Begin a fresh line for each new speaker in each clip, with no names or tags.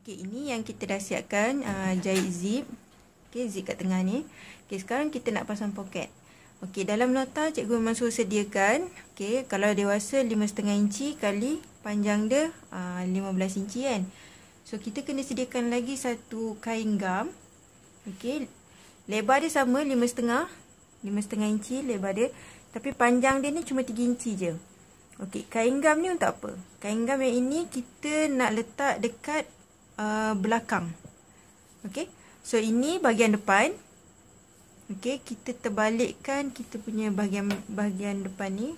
Okey, ini yang kita dah siapkan uh, jahit zip. Okey, zip kat tengah ni. Okey, sekarang kita nak pasang poket. Okey, dalam nota cikgu memang suruh sediakan. Okey, kalau dewasa 5.5 inci kali panjang dia uh, 15 inci kan. So, kita kena sediakan lagi satu kain gam. Okey, lebar dia sama 5.5. 5.5 inci lebar dia. Tapi panjang dia ni cuma 3 inci je. Okey, kain gam ni untuk apa? Kain gam yang ini kita nak letak dekat Uh, belakang. Okey. So ini bahagian depan. Okey, kita terbalikkan kita punya bahagian bahagian depan ni.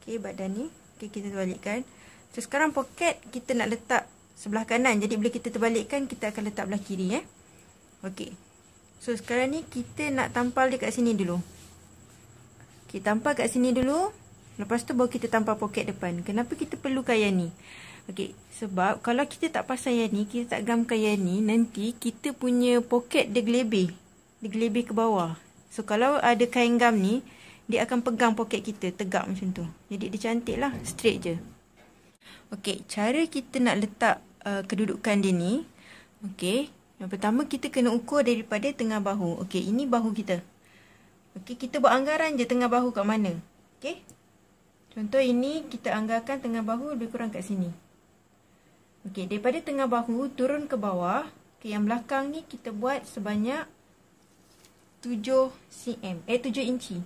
Okey, badan ni. Okey, kita terbalikkan. So sekarang poket kita nak letak sebelah kanan. Jadi bila kita terbalikkan kita akan letak belah kiri eh. Okey. So sekarang ni kita nak tampal dekat sini dulu. Kita okay, tampal kat sini dulu. Lepas tu baru kita tampal poket depan. Kenapa kita perlu kaya ni? Okey, sebab kalau kita tak pasang yang ni, kita tak gamkan yang ni, nanti kita punya poket dia gelebih. Dia gelebih ke bawah. So, kalau ada kain gam ni, dia akan pegang poket kita, tegak macam tu. Jadi, dia cantik lah, straight je. Okey, cara kita nak letak uh, kedudukan dia ni, okey, yang pertama kita kena ukur daripada tengah bahu. Okey, ini bahu kita. Okey, kita buat anggaran je tengah bahu kat mana. Okey, contoh ini kita anggarkan tengah bahu lebih kurang kat sini. Okey, daripada tengah bahu turun ke bawah, Okey, yang belakang ni kita buat sebanyak 7 cm, eh 7 inci.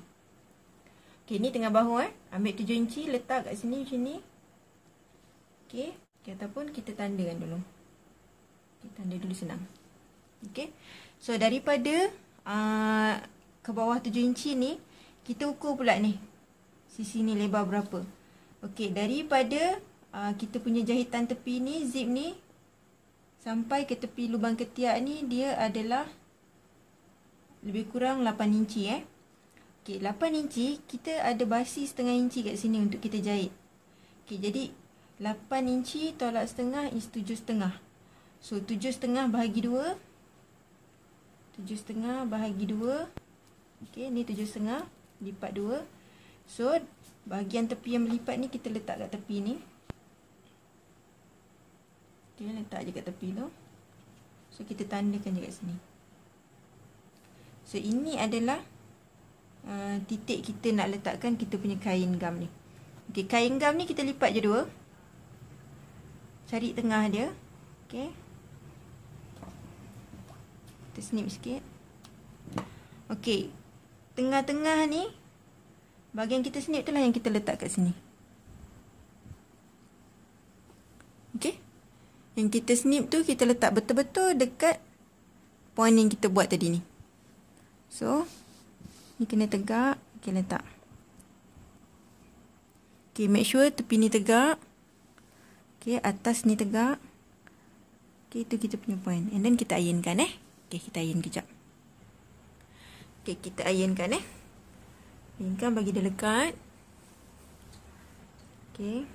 Okey, ni tengah bahu eh. Ambil 7 inci, letak kat sini macam ni. Okey, okay, ataupun kita tandakan dulu. Kita tanda dulu senang. Okey. So daripada uh, ke bawah 7 inci ni, kita ukur pula ni. Sisi ni lebar berapa. Okey, daripada uh, kita punya jahitan tepi ni, zip ni sampai ke tepi lubang ketiak ni dia adalah lebih kurang 8 inci eh. Okey, 8 inci, kita ada basi setengah inci kat sini untuk kita jahit. Okey, jadi 8 inci tolak setengah is 7 setengah. So, 7 setengah bahagi 2. 7 setengah bahagi 2. Okey, ni 7 setengah lipat 2. So, bahagian tepi yang melipat ni kita letak kat tepi ni. Dia letak je kat tepi tu. So kita tandakan je kat sini. So ini adalah uh, titik kita nak letakkan kita punya kain gam ni. Okey, kain gam ni kita lipat je dua. Cari tengah dia. Okey. Kita snip sikit. Okey. Tengah-tengah ni bahagian kita snip itulah yang kita letak kat sini. Yang kita snip tu kita letak betul-betul dekat point yang kita buat tadi ni. So, ni kena tegak. Okay, letak. Okay, make sure tepi ni tegak. Okay, atas ni tegak. Okay, tu kita punya point. And then kita ironkan eh. Okay, kita iron kejap. Okay, kita ironkan eh. Ironkan bagi dia lekat. Okay,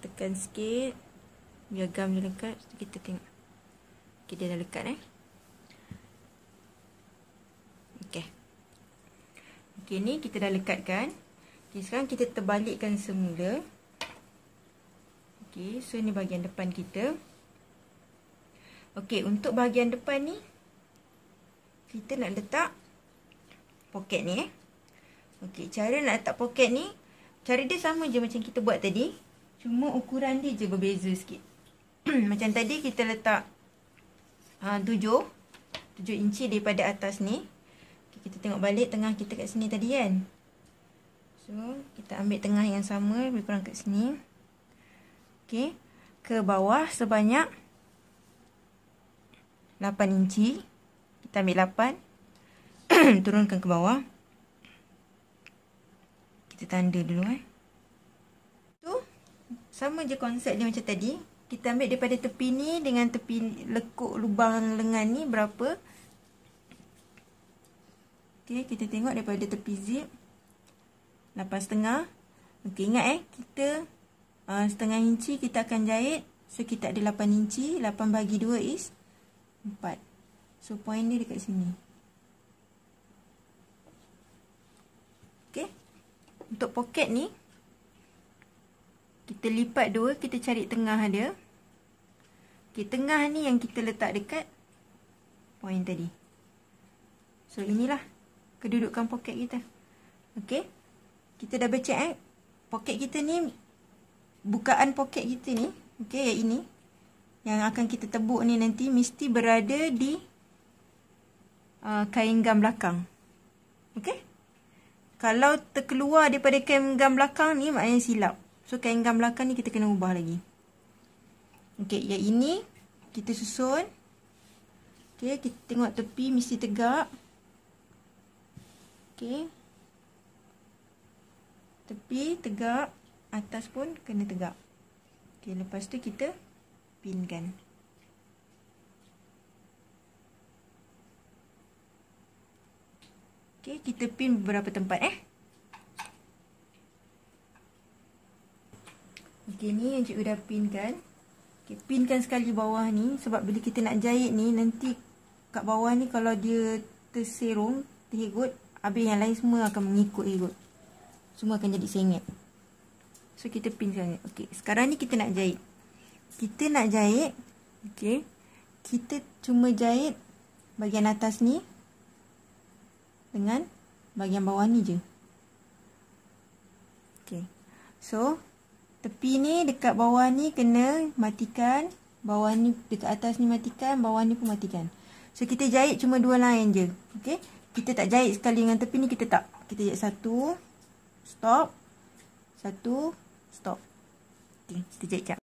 tekan sikit. Biar gam dia lekat Kita tengok Okay dia dah lekat eh Okay Okay ni kita dah lekatkan Okay sekarang kita terbalikkan semula Okay so ni bahagian depan kita Okay untuk bahagian depan ni Kita nak letak Poket ni eh Okay cara nak letak poket ni Cara dia sama je macam kita buat tadi Cuma ukuran dia je berbeza sikit macam tadi kita letak ah, tujuh tujuh inci daripada atas ni okay, kita tengok balik tengah kita kat sini tadi kan so kita ambil tengah yang sama lebih kurang kat sini Okay, ke bawah sebanyak 8 inci kita ambil 8 turunkan ke bawah kita tanda dulu eh tu sama je konsep dia macam tadi kita ambil daripada tepi ni dengan tepi lekuk lubang lengan ni berapa ok kita tengok daripada tepi zip 8.5 ok ingat eh kita uh, setengah inci kita akan jahit so kita ada 8 inci 8 bagi 2 is 4 so point dia dekat sini ok untuk poket ni kita lipat dua, kita cari tengah dia. Okay, tengah ni yang kita letak dekat poin tadi. So, inilah kedudukan poket kita. Okay. Kita dah baca eh. Poket kita ni, bukaan poket kita ni, okay, yang ini, yang akan kita tebuk ni nanti, mesti berada di uh, kain gam belakang. Okay. Kalau terkeluar daripada kain gam belakang ni, maknanya silap. So kain gam belakang ni kita kena ubah lagi. Okey, yang ini kita susun. Okey, kita tengok tepi mesti tegak. Okey. Tepi tegak, atas pun kena tegak. Okey, lepas tu kita pinkan. Okey, kita pin beberapa tempat eh. tiga ni yang cikgu dah pinkan. Okay, pinkan sekali bawah ni sebab bila kita nak jahit ni nanti kat bawah ni kalau dia terserong, terhigut, habis yang lain semua akan mengikut higut. Semua akan jadi sengit. So kita pin sekali. Okay, sekarang ni kita nak jahit. Kita nak jahit, okey. kita cuma jahit bahagian atas ni dengan bahagian bawah ni je. Okey, So, tepi ni dekat bawah ni kena matikan. Bawah ni dekat atas ni matikan. Bawah ni pun matikan. So kita jahit cuma dua line je. Okay. Kita tak jahit sekali dengan tepi ni kita tak. Kita jahit satu. Stop. Satu. Stop. Okay. Kita jahit jap.